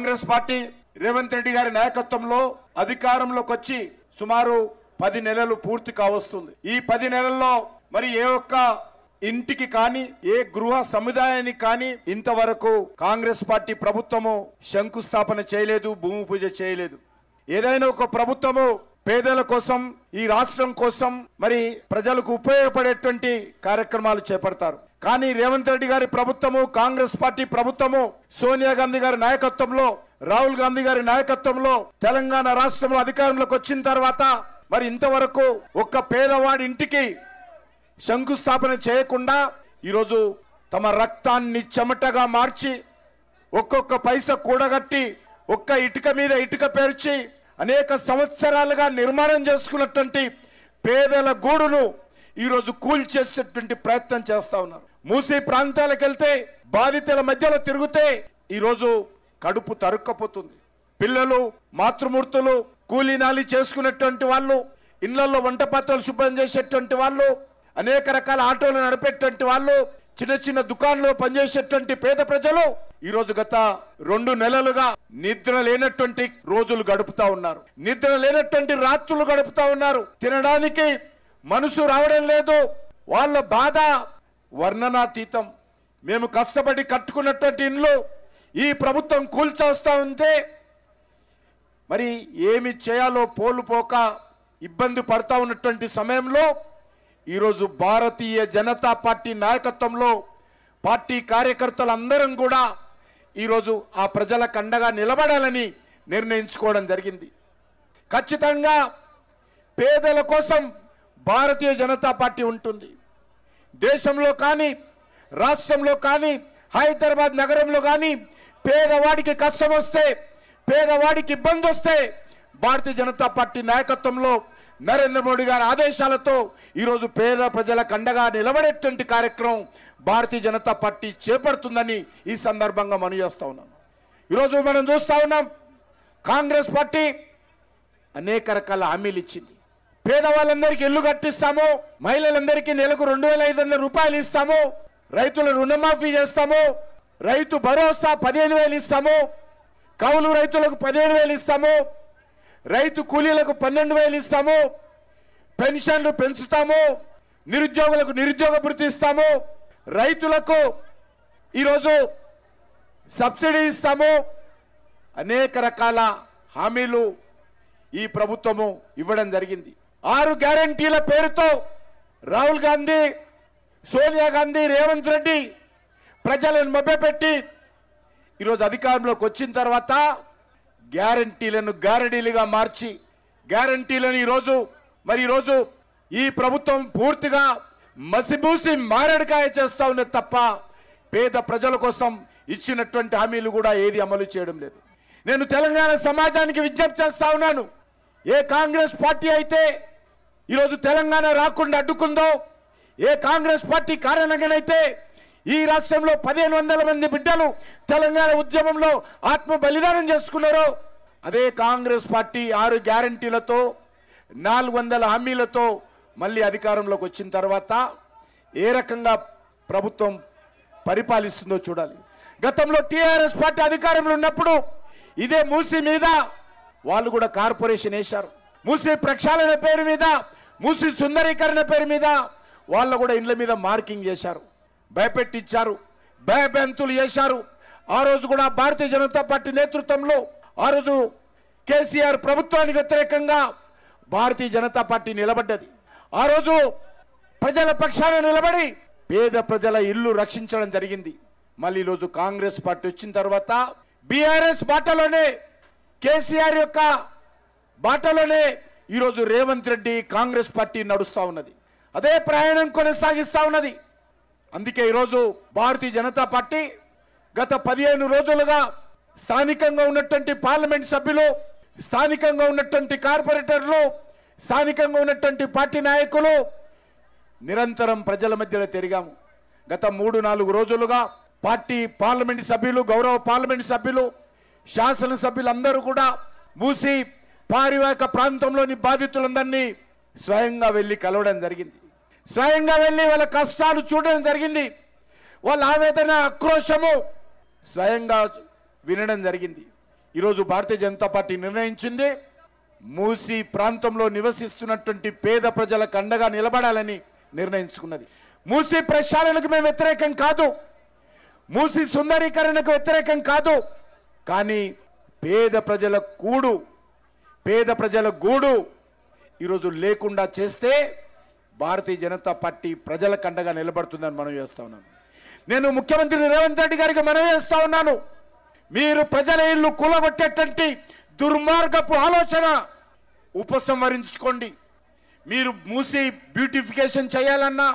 Congress party Revanth Reddy గారి నాయకత్వంలో అధికారంలోకి వచ్చి సుమారు పది నెలలు పూర్తి కావస్తుంది ఈ పది నెలల్లో మరి ఏ ఒక్క ఇంటికి కానీ ఏ గృహ సముదాయానికి కానీ ఇంతవరకు కాంగ్రెస్ పార్టీ ప్రభుత్వము శంకుస్థాపన చేయలేదు భూమి పూజ చేయలేదు ఏదైనా ఒక ప్రభుత్వము పేదల కోసం ఈ రాష్ట్రం కోసం మరి ప్రజలకు ఉపయోగపడేటువంటి కార్యక్రమాలు చేపడతారు కానీ రేవంత్ రెడ్డి గారి ప్రభుత్వము కాంగ్రెస్ పార్టీ ప్రభుత్వము సోనియా గాంధీ గారి నాయకత్వంలో రాహుల్ గాంధీ గారి నాయకత్వంలో తెలంగాణ రాష్ట్రంలో అధికారంలోకి వచ్చిన తర్వాత మరి ఇంతవరకు ఒక్క పేదవాడి ఇంటికి శంకుస్థాపన చేయకుండా ఈరోజు తమ రక్తాన్ని చెమటగా మార్చి ఒక్కొక్క పైస కూడగట్టి ఒక్క ఇటుక మీద ఇటుక పేర్చి అనేక సంవత్సరాలుగా నిర్మాణం చేసుకున్నటువంటి పేదల గూడును ఈరోజు కూల్చేసేటువంటి ప్రయత్నం చేస్తా ఉన్నారు మూసీ ప్రాంతాలకు వెళ్తే బాధితుల మధ్యలో తిరిగితే ఈరోజు కడుపు తరుక్కపోతుంది పిల్లలు మాతృమూర్తులు కూలీనాలి చేసుకునేటువంటి వాళ్ళు ఇళ్లలో వంట పాత్రలు శుభ్రం చేసేటువంటి వాళ్ళు అనేక రకాల ఆటోలు నడిపేటువంటి వాళ్ళు చిన్న చిన్న దుకాణంలో పనిచేసేటువంటి పేద ప్రజలు ఈరోజు గత రెండు నెలలుగా నిద్ర లేనటువంటి రోజులు గడుపుతా ఉన్నారు నిద్ర లేనటువంటి రాత్రులు గడుపుతా ఉన్నారు తినడానికి మనసు రావడం లేదు వాళ్ళ బాధ వర్ణనాతీతం మేము కష్టపడి కట్టుకున్నటువంటి ఇండ్లు ఈ ప్రభుత్వం కూల్చొస్తా ఉంటే మరి ఏమి చేయాలో పోక ఇబ్బంది పడతా ఉన్నటువంటి సమయంలో ఈరోజు భారతీయ జనతా పార్టీ నాయకత్వంలో పార్టీ కార్యకర్తలందరం కూడా ఈరోజు ఆ ప్రజల కండగా నిలబడాలని నిర్ణయించుకోవడం జరిగింది ఖచ్చితంగా పేదల కోసం భారతీయ జనతా పార్టీ ఉంటుంది దేశంలో కానీ రాష్ట్రంలో కానీ హైదరాబాద్ నగరంలో కానీ పేదవాడికి కష్టం వస్తే పేదవాడికి ఇబ్బంది వస్తే భారతీయ జనతా పార్టీ నాయకత్వంలో నరేంద్ర మోడీ గారి ఆదేశాలతో ఈరోజు పేద ప్రజల కండగా నిలబడేటువంటి కార్యక్రమం భారతీయ జనతా పార్టీ చేపడుతుందని ఈ సందర్భంగా మనం చేస్తూ ఉన్నాం ఈరోజు మనం చూస్తూ ఉన్నాం కాంగ్రెస్ పార్టీ అనేక రకాల హామీలు ఇచ్చింది పేదవాళ్ళందరికీ ఇల్లు కట్టిస్తాము మహిళలందరికీ నెలకు రెండు వేల ఐదు వందల రూపాయలు ఇస్తాము రైతుల రుణమాఫీ చేస్తాము రైతు భరోసా పదిహేను వేలు ఇస్తాము కౌలు రైతులకు పదిహేను వేలు ఇస్తాము రైతు కూలీలకు పన్నెండు వేలు ఇస్తాము పెన్షన్లు పెంచుతాము నిరుద్యోగులకు నిరుద్యోగ భృతి ఇస్తాము రైతులకు ఈరోజు సబ్సిడీ ఇస్తాము అనేక రకాల హామీలు ఈ ప్రభుత్వము ఇవ్వడం జరిగింది ఆరు గ్యారంటీల పేరుతో రాహుల్ గాంధీ సోనియా గాంధీ రేవంత్ రెడ్డి ప్రజలను మభ్యపెట్టి ఈరోజు అధికారంలోకి వచ్చిన తర్వాత గ్యారంటీలను గ్యారంటీలుగా మార్చి గ్యారంటీలను ఈరోజు మరి ఈరోజు ఈ ప్రభుత్వం పూర్తిగా మసిబూసి మారడికాయ చేస్తా ఉన్నది తప్ప పేద ప్రజల కోసం ఇచ్చినటువంటి హామీలు కూడా ఏది అమలు చేయడం లేదు నేను తెలంగాణ సమాజానికి విజ్ఞప్తి చేస్తా ఉన్నాను ఏ కాంగ్రెస్ పార్టీ అయితే ఈరోజు తెలంగాణ రాకుండా అడ్డుకుందో ఏ కాంగ్రెస్ పార్టీ కారణంగానైతే ఈ రాష్ట్రంలో పదిహేను వందల మంది బిడ్డలు తెలంగాణ ఉద్యమంలో ఆత్మ బలిదానం చేసుకున్నారు అదే కాంగ్రెస్ పార్టీ ఆరు గ్యారంటీలతో నాలుగు వందల హామీలతో మళ్ళీ అధికారంలోకి వచ్చిన తర్వాత ఏ రకంగా ప్రభుత్వం పరిపాలిస్తుందో చూడాలి గతంలో టీఆర్ఎస్ పార్టీ అధికారంలో ఉన్నప్పుడు ఇదే మూసి మీద వాళ్ళు కూడా కార్పొరేషన్ వేశారు మూసి ప్రక్షాళన పేరు మీద మూసి సుందరీకరణ పేరు మీద వాళ్ళు కూడా ఇండ్ల మీద మార్కింగ్ చేశారు భయపెట్టించారు భయభ్యంతులు చేశారు ఆ రోజు కూడా భారతీయ జనతా పార్టీ నేతృత్వంలో ఆ రోజు కేసీఆర్ ప్రభుత్వానికి వ్యతిరేకంగా భారతీయ జనతా పార్టీ నిలబడ్డది ఆ రోజు ప్రజల పక్షాన నిలబడి పేద ప్రజల ఇల్లు రక్షించడం జరిగింది మళ్ళీ ఈరోజు కాంగ్రెస్ పార్టీ వచ్చిన తర్వాత బీఆర్ఎస్ బాటలోనే కేసీఆర్ యొక్క బాటలోనే ఈరోజు రేవంత్ రెడ్డి కాంగ్రెస్ పార్టీ నడుస్తూ ఉన్నది అదే ప్రయాణం కొనసాగిస్తూ ఉన్నది అందుకే ఈరోజు భారతీయ జనతా పార్టీ గత పదిహేను రోజులుగా స్థానికంగా ఉన్నటువంటి పార్లమెంట్ సభ్యులు స్థానికంగా ఉన్నటువంటి కార్పొరేటర్లు స్థానికంగా ఉన్నటువంటి పార్టీ నాయకులు నిరంతరం ప్రజల మధ్యలో తిరిగాము గత మూడు నాలుగు రోజులుగా పార్టీ పార్లమెంట్ సభ్యులు గౌరవ పార్లమెంట్ సభ్యులు శాసనసభ్యులు అందరూ కూడా మూసి పారివారిక ప్రాంతంలోని బాధితులందరినీ స్వయంగా వెళ్ళి కలవడం జరిగింది స్వయంగా వెళ్ళి వాళ్ళ కష్టాలు చూడడం జరిగింది వాళ్ళ ఆవేదన ఆక్రోశము స్వయంగా వినడం జరిగింది ఈరోజు భారతీయ జనతా పార్టీ నిర్ణయించింది మూసి ప్రాంతంలో నివసిస్తున్నటువంటి పేద ప్రజలకు అండగా నిలబడాలని నిర్ణయించుకున్నది మూసి ప్రక్షాళనకు మేము వ్యతిరేకం కాదు మూసి సుందరీకరణకు వ్యతిరేకం కాదు కానీ పేద ప్రజల కూడు పేద ప్రజల గూడు ఈరోజు లేకుండా చేస్తే భారతీయ జనతా పార్టీ ప్రజల కండగా నిలబడుతుందని మనం చేస్తా ఉన్నాను నేను ముఖ్యమంత్రి రేవంత్ రెడ్డి గారికి మనం చేస్తా ఉన్నాను మీరు ప్రజల ఇల్లు కూలగొట్టేటువంటి దుర్మార్గపు ఆలోచన ఉపసంహరించుకోండి మీరు మూసి బ్యూటిఫికేషన్ చేయాలన్నా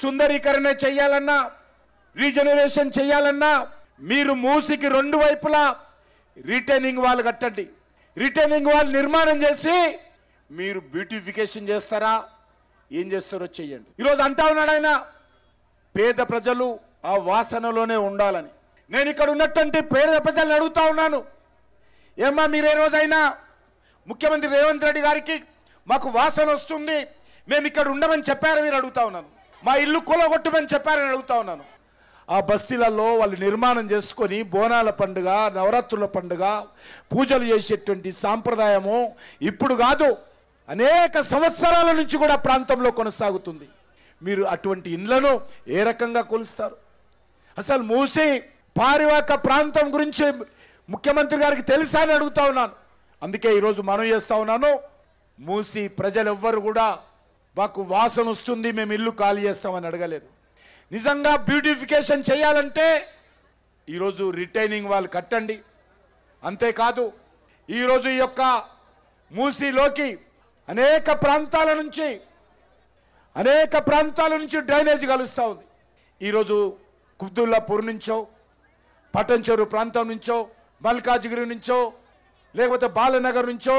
సుందరీకరణ చేయాలన్నా రీజనరేషన్ చేయాలన్నా మీరు మూసికి రెండు వైపులా రిటైనింగ్ వాళ్ళు కట్టండి రిటైనింగ్ వాళ్ళు నిర్మాణం చేసి మీరు బ్యూటిఫికేషన్ చేస్తారా ఏం చేస్తారో చెయ్యండి ఈరోజు అంటా ఉన్నాడు ఆయన పేద ప్రజలు ఆ వాసనలోనే ఉండాలని నేను ఇక్కడ ఉన్నటువంటి పేద ప్రజలను అడుగుతా ఉన్నాను ఏమ్మా మీరు ఏ రోజైనా ముఖ్యమంత్రి రేవంత్ రెడ్డి గారికి మాకు వాసన వస్తుంది మేము ఇక్కడ ఉండమని చెప్పారు మీరు అడుగుతా ఉన్నాను మా ఇల్లు కూలగొట్టమని చెప్పారని అడుగుతా ఉన్నాను ఆ బస్తీలలో వాళ్ళు నిర్మాణం చేసుకొని బోనాల పండుగ నవరాత్రుల పండుగ పూజలు చేసేటువంటి సాంప్రదాయము ఇప్పుడు కాదు అనేక సంవత్సరాల నుంచి కూడా ప్రాంతంలో కొనసాగుతుంది మీరు అటువంటి ఇండ్లను ఏ రకంగా కొలుస్తారు అసలు మూసి పారివాక ప్రాంతం గురించి ముఖ్యమంత్రి గారికి తెలుసా అని అడుగుతా ఉన్నాను అందుకే ఈరోజు మనం చేస్తా ఉన్నాను మూసి ప్రజలెవ్వరు కూడా మాకు వాసన వస్తుంది మేము ఇల్లు ఖాళీ చేస్తామని అడగలేదు నిజంగా బ్యూటిఫికేషన్ చేయాలంటే ఈరోజు రిటైనింగ్ వాళ్ళు కట్టండి అంతేకాదు ఈరోజు ఈ యొక్క మూసీలోకి అనేక ప్రాంతాల నుంచి అనేక ప్రాంతాల నుంచి డ్రైనేజ్ కలుస్తూ ఉంది ఈరోజు కుబ్దుల్లాపూర్ నుంచో పటంచెరు ప్రాంతం నుంచో మల్కాజ్గిరి నుంచో లేకపోతే బాలనగర్ నుంచో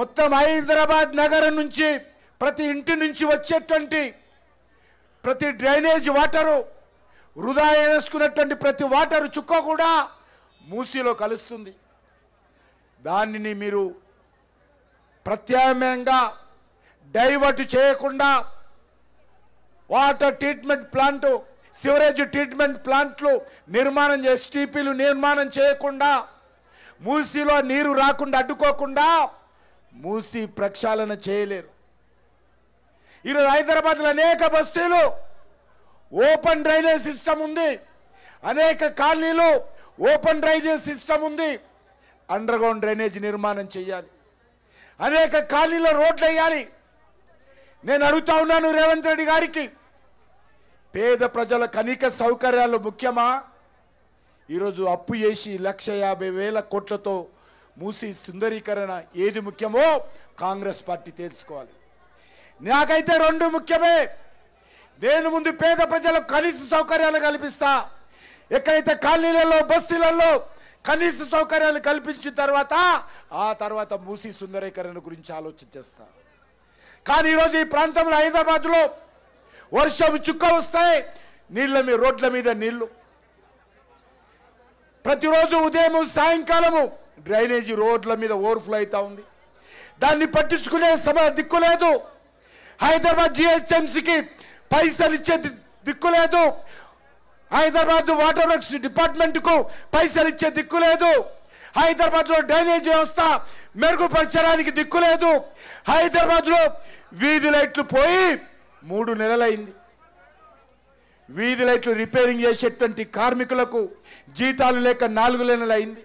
మొత్తం హైదరాబాద్ నగరం నుంచి ప్రతి ఇంటి నుంచి వచ్చేటువంటి ప్రతి డ్రైనేజ్ వాటరు వృధా వేసుకున్నటువంటి ప్రతి వాటరు చుక్క కూడా మూసీలో కలుస్తుంది దానిని మీరు ప్రత్యామ్నాయంగా డైవర్ట్ చేయకుండా water treatment plant sewerage treatment ప్లాంట్లు నిర్మాణం ఎస్టీపీలు నిర్మాణం చేయకుండా మూసీలో నీరు రాకుండా అడ్డుకోకుండా మూసి ప్రక్షాళన చేయలేరు ఈరోజు హైదరాబాద్లో అనేక బస్తీలు ఓపెన్ డ్రైనేజ్ సిస్టమ్ ఉంది అనేక కాలనీలు ఓపెన్ డ్రైనేజ్ సిస్టమ్ ఉంది అండర్గ్రౌండ్ డ్రైనేజ్ నిర్మాణం చేయాలి అనేక ఖాళీలో రోడ్లు వేయాలి నేను అడుగుతా ఉన్నాను రేవంత్ రెడ్డి గారికి పేద ప్రజల కనీక సౌకర్యాలు ముఖ్యమా ఈరోజు అప్పు చేసి లక్ష యాభై వేల కోట్లతో మూసి సుందరీకరణ ఏది ముఖ్యమో కాంగ్రెస్ పార్టీ తెలుసుకోవాలి నాకైతే రెండు ముఖ్యమే నేను ముందు పేద ప్రజలకు కనీస సౌకర్యాలు కల్పిస్తా ఎక్కడైతే కాలనీలలో బస్తీలలో కనీస సౌకర్యాలు కల్పించిన తర్వాత ఆ తర్వాత మూసి సుందరీకరణ గురించి ఆలోచన చేస్తారు కానీ ఈరోజు ఈ ప్రాంతంలో హైదరాబాద్లో వర్షం చుక్క వస్తాయి నీళ్ళ మీద రోడ్ల మీద నీళ్లు ప్రతిరోజు ఉదయం సాయంకాలము డ్రైనేజీ రోడ్ల మీద ఓవర్ఫ్లో అవుతూ ఉంది దాన్ని పట్టించుకునే సమయ దిక్కు లేదు హైదరాబాద్ జిహెచ్ఎంసీకి పైసలు ఇచ్చే దిక్కు లేదు హైదరాబాద్ వాటర్ వర్క్స్ డిపార్ట్మెంట్కు పైసలు ఇచ్చే దిక్కు లేదు హైదరాబాద్లో డ్రైనేజ్ వ్యవస్థ మెరుగుపరచడానికి దిక్కు లేదు హైదరాబాద్లో వీధి లైట్లు పోయి మూడు నెలలైంది వీధి లైట్లు రిపేరింగ్ చేసేటువంటి కార్మికులకు జీతాలు లేక నాలుగు నెలలైంది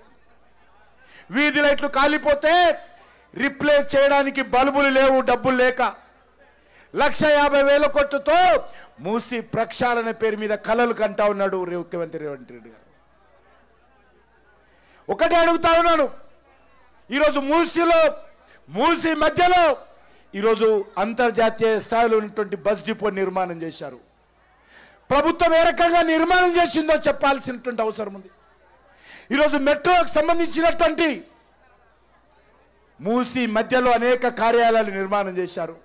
వీధి లైట్లు కాలిపోతే రిప్లేస్ చేయడానికి బల్బులు లేవు డబ్బులు లేక లక్ష యాభై వేల కొట్టుతో మూసి ప్రక్షాళన పేరు మీద కలలు కంటా ఉన్నాడు ముఖ్యమంత్రి రేవంత్ రెడ్డి గారు ఒకటే అడుగుతా ఉన్నాను ఈరోజు మూసిలో మూసి మధ్యలో ఈరోజు అంతర్జాతీయ స్థాయిలో ఉన్నటువంటి బస్ డిపో నిర్మాణం చేశారు ప్రభుత్వం ఏ రకంగా నిర్మాణం చేసిందో చెప్పాల్సినటువంటి అవసరం ఉంది ఈరోజు మెట్రోకు సంబంధించినటువంటి మూసి మధ్యలో అనేక కార్యాలయాలు నిర్మాణం చేశారు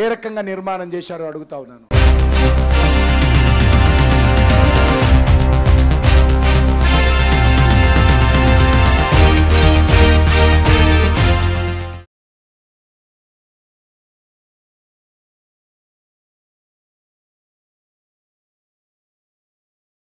ఏ రకంగా నిర్మాణం చేశారో అడుగుతా ఉన్నాను